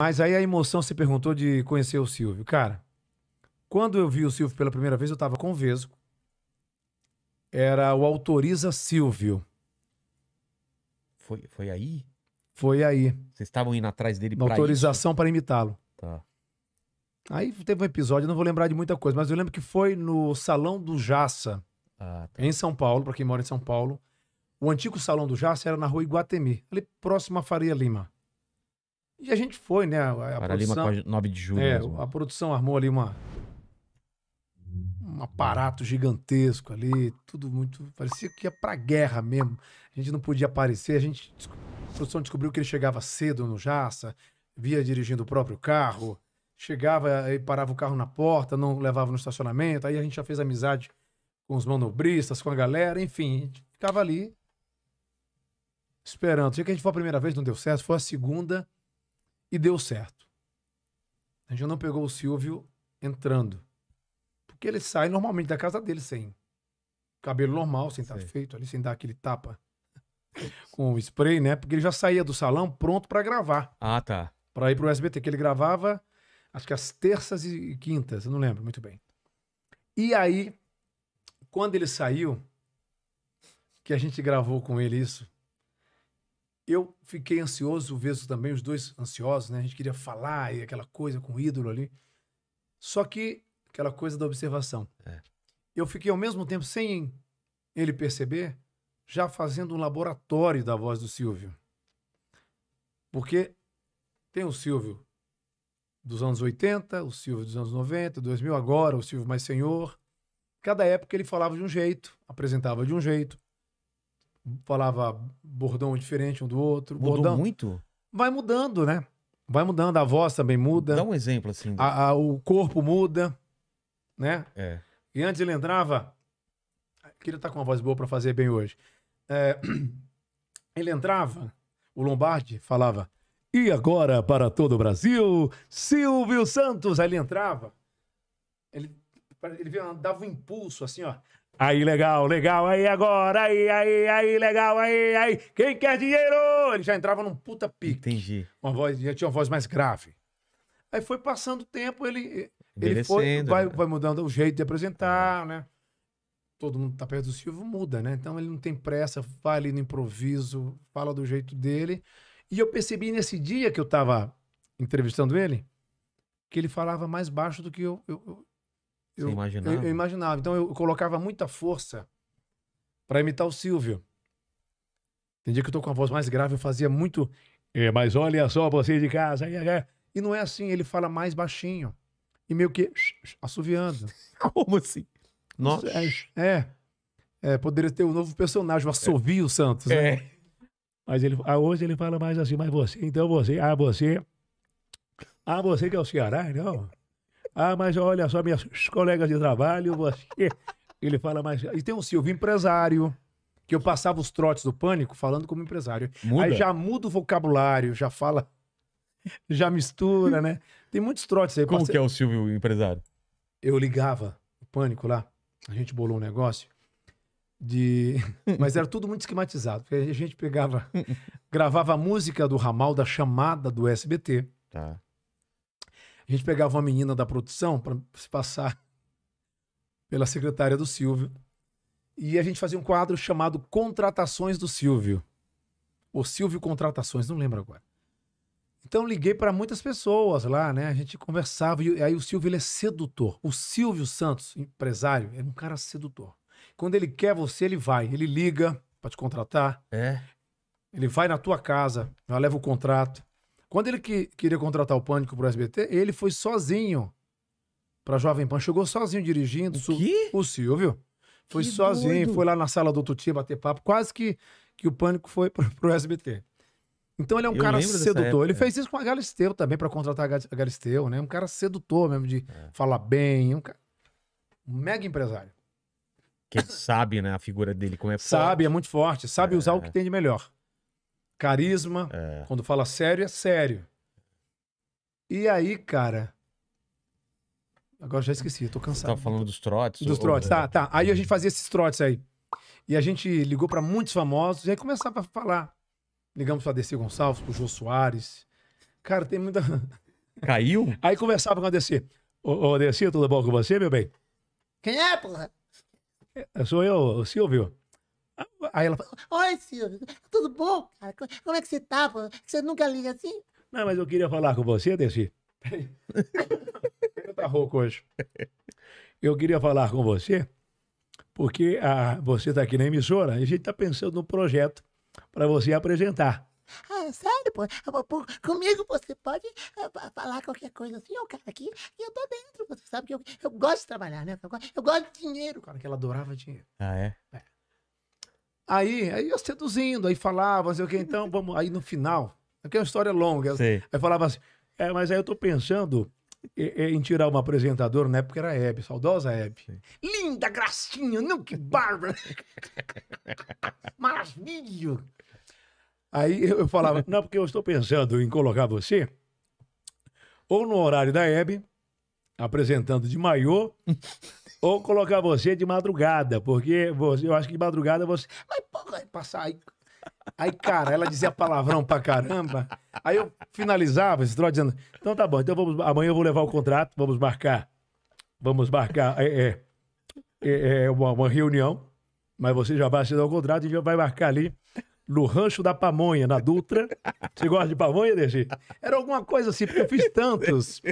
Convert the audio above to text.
Mas aí a emoção se perguntou de conhecer o Silvio. Cara, quando eu vi o Silvio pela primeira vez, eu estava com o Vesgo. Era o Autoriza Silvio. Foi, foi aí? Foi aí. Vocês estavam indo atrás dele para autorização para imitá-lo. Tá. Aí teve um episódio, não vou lembrar de muita coisa, mas eu lembro que foi no Salão do Jaça, ah, tá. em São Paulo, para quem mora em São Paulo. O antigo Salão do Jaça era na rua Iguatemi, ali próximo à Faria Lima. E a gente foi, né? A, a produção, Lima, 9 de julho. É, mesmo. a produção armou ali uma, um aparato gigantesco ali, tudo muito. Parecia que ia pra guerra mesmo. A gente não podia aparecer. A gente. A produção descobriu que ele chegava cedo no Jaça, via dirigindo o próprio carro, chegava e parava o carro na porta, não levava no estacionamento. Aí a gente já fez amizade com os manobristas, com a galera, enfim, a gente ficava ali esperando. O dia que a gente foi a primeira vez, não deu certo, foi a segunda e deu certo. A gente não pegou o Silvio entrando. Porque ele sai normalmente da casa dele sem cabelo normal, sem estar feito ali, sem dar aquele tapa com o spray, né? Porque ele já saía do salão pronto para gravar. Ah, tá. Para ir pro SBT, que ele gravava acho que as terças e quintas, eu não lembro muito bem. E aí, quando ele saiu, que a gente gravou com ele isso, eu fiquei ansioso, o também, os dois ansiosos, né? A gente queria falar e aquela coisa com o ídolo ali. Só que aquela coisa da observação. É. Eu fiquei ao mesmo tempo, sem ele perceber, já fazendo um laboratório da voz do Silvio. Porque tem o Silvio dos anos 80, o Silvio dos anos 90, 2000, agora o Silvio mais senhor. Cada época ele falava de um jeito, apresentava de um jeito falava bordão diferente um do outro. Mudou bordão. muito? Vai mudando, né? Vai mudando, a voz também muda. Dá um exemplo assim. A, a, o corpo muda, né? É. E antes ele entrava. Queria estar tá com uma voz boa para fazer bem hoje. É, ele entrava, o Lombardi falava. E agora, para todo o Brasil, Silvio Santos. Aí ele entrava. Ele, ele dava um impulso assim, ó. Aí, legal, legal, aí agora, aí, aí, aí, legal, aí, aí. Quem quer dinheiro? Ele já entrava num puta pique. Entendi. Uma voz, já tinha uma voz mais grave. Aí foi passando o tempo, ele, ele foi, vai, né? vai mudando o jeito de apresentar, é. né? Todo mundo tá perto do Silvio, muda, né? Então ele não tem pressa, vai ali no improviso, fala do jeito dele. E eu percebi nesse dia que eu tava entrevistando ele, que ele falava mais baixo do que eu, eu eu, Você imaginava? Eu, eu, imaginava. Então eu colocava muita força para imitar o Silvio. Tem dia que eu tô com a voz mais grave, eu fazia muito. É, mas olha só você de casa. É, é. E não é assim, ele fala mais baixinho. E meio que assoviando. Como assim? Nossa. É, é, é. poderia ter um novo personagem, o é. Assovio é. Santos. Né? É. Mas ele, ah, hoje ele fala mais assim, mas você, então você, ah, você. Ah, você que é o Ceará, não? Ah, mas olha só, minhas colegas de trabalho, você. Ele fala mais. E tem um Silvio empresário, que eu passava os trotes do pânico falando como empresário. Muda. Aí já muda o vocabulário, já fala, já mistura, né? Tem muitos trotes aí. Como que é o Silvio empresário? Eu ligava o pânico lá, a gente bolou um negócio de. Mas era tudo muito esquematizado, porque a gente pegava, gravava a música do ramal da chamada do SBT. Tá. A gente pegava uma menina da produção para se passar pela secretária do Silvio. E a gente fazia um quadro chamado Contratações do Silvio. o Silvio Contratações, não lembro agora. Então liguei para muitas pessoas lá, né? A gente conversava e aí o Silvio ele é sedutor. O Silvio Santos, empresário, é um cara sedutor. Quando ele quer você, ele vai, ele liga para te contratar. É. Ele vai na tua casa, leva o contrato. Quando ele que, queria contratar o Pânico pro SBT, ele foi sozinho pra Jovem Pan. Chegou sozinho dirigindo. O, quê? o Silvio. Foi que sozinho, doido. foi lá na sala do Tuti bater papo. Quase que, que o Pânico foi pro, pro SBT. Então ele é um eu cara sedutor. Ele é. fez isso com a Galisteu também, para contratar a Galisteu, né? Um cara sedutor mesmo, de é. falar bem. Um, cara... um mega empresário. Que sabe, né? A figura dele, como é Sabe, forte. é muito forte. Sabe é. usar o que tem de melhor. Carisma. É. Quando fala sério, é sério. E aí, cara. Agora já esqueci, eu tô cansado. Você tá falando dos trotes? Dos ou... trotes, tá, tá. Aí a gente fazia esses trotes aí. E a gente ligou para muitos famosos e aí começava a falar. Ligamos para DC Gonçalves, pro Jô Soares. Cara, tem muita. Caiu? Aí conversava com a DC. Ô, ô DC, tudo bom com você, meu bem? Quem é, porra? É, sou eu, o Silvio. Aí ela fala, oi, Silvio, tudo bom, cara? Como é que você tá? Você nunca liga assim? Não, mas eu queria falar com você, Desi. tá rouco hoje. Eu queria falar com você, porque a, ah, você está aqui na emissora e a gente está pensando num projeto para você apresentar. Ah, sério, pô? Ah, comigo você pode ah, falar qualquer coisa assim, eu é cara, aqui, e eu tô dentro, você sabe que eu, eu gosto de trabalhar, né? Eu, gosto de dinheiro, cara, que ela adorava dinheiro. Ah, é? é. Aí, aí ia seduzindo, aí falava, assim, okay, então vamos. Aí no final, aqui é uma história longa. Aí falava assim, é, mas aí eu tô pensando em, é, é, em tirar uma apresentadora, na época era Hebe, saudosa Hebe. Linda, gracinha, não que barba! Maravilha! Aí eu falava, não, porque eu estou pensando em colocar você ou no horário da Hebe apresentando de maiô ou colocar você de madrugada, porque você, eu acho que de madrugada você. Mas porra, passar aí. Aí, cara, ela dizia palavrão pra caramba. Aí eu finalizava esse troço dizendo: então tá bom, então vamos, amanhã eu vou levar o contrato, vamos marcar. Vamos marcar é, é, é, é uma, uma, reunião, mas você já vai assinar o contrato e já vai marcar ali no Rancho da Pamonha, na Dutra. Você gosta de pamonha, Desi? Era alguma coisa assim, porque eu fiz tantos.